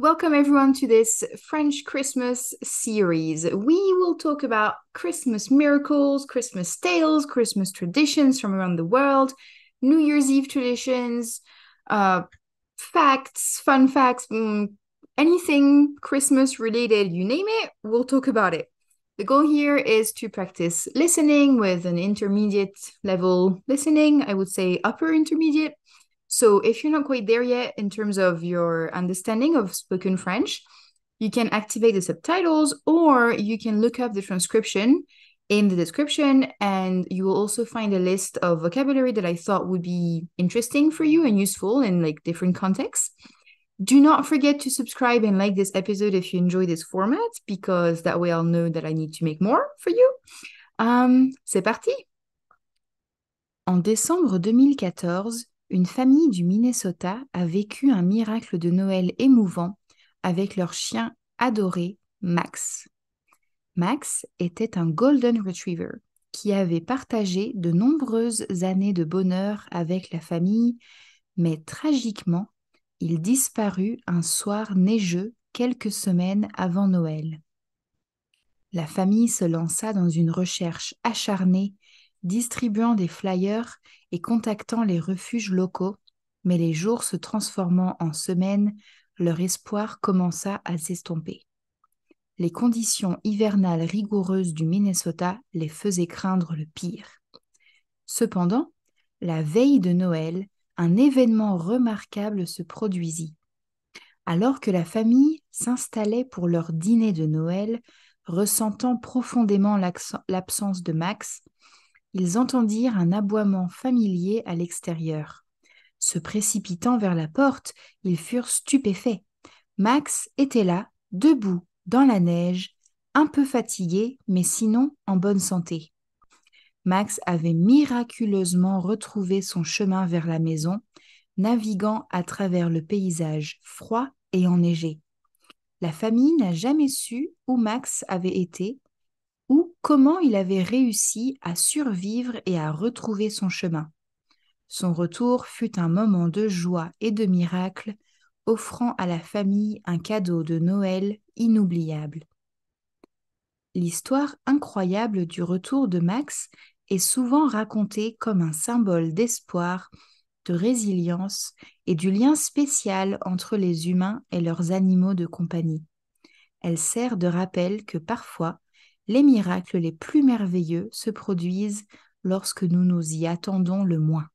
Welcome everyone to this French Christmas series. We will talk about Christmas miracles, Christmas tales, Christmas traditions from around the world, New Year's Eve traditions, uh, facts, fun facts, mm, anything Christmas related, you name it, we'll talk about it. The goal here is to practice listening with an intermediate level listening, I would say upper intermediate, so if you're not quite there yet in terms of your understanding of spoken French, you can activate the subtitles or you can look up the transcription in the description and you will also find a list of vocabulary that I thought would be interesting for you and useful in like different contexts. Do not forget to subscribe and like this episode if you enjoy this format because that way I'll know that I need to make more for you. Um, c'est parti. En décembre 2014, une famille du Minnesota a vécu un miracle de Noël émouvant avec leur chien adoré, Max. Max était un Golden Retriever qui avait partagé de nombreuses années de bonheur avec la famille, mais tragiquement, il disparut un soir neigeux quelques semaines avant Noël. La famille se lança dans une recherche acharnée distribuant des flyers et contactant les refuges locaux, mais les jours se transformant en semaines, leur espoir commença à s'estomper. Les conditions hivernales rigoureuses du Minnesota les faisaient craindre le pire. Cependant, la veille de Noël, un événement remarquable se produisit. Alors que la famille s'installait pour leur dîner de Noël, ressentant profondément l'absence de Max, ils entendirent un aboiement familier à l'extérieur. Se précipitant vers la porte, ils furent stupéfaits. Max était là, debout, dans la neige, un peu fatigué, mais sinon en bonne santé. Max avait miraculeusement retrouvé son chemin vers la maison, naviguant à travers le paysage froid et enneigé. La famille n'a jamais su où Max avait été comment il avait réussi à survivre et à retrouver son chemin. Son retour fut un moment de joie et de miracle, offrant à la famille un cadeau de Noël inoubliable. L'histoire incroyable du retour de Max est souvent racontée comme un symbole d'espoir, de résilience et du lien spécial entre les humains et leurs animaux de compagnie. Elle sert de rappel que parfois les miracles les plus merveilleux se produisent lorsque nous nous y attendons le moins.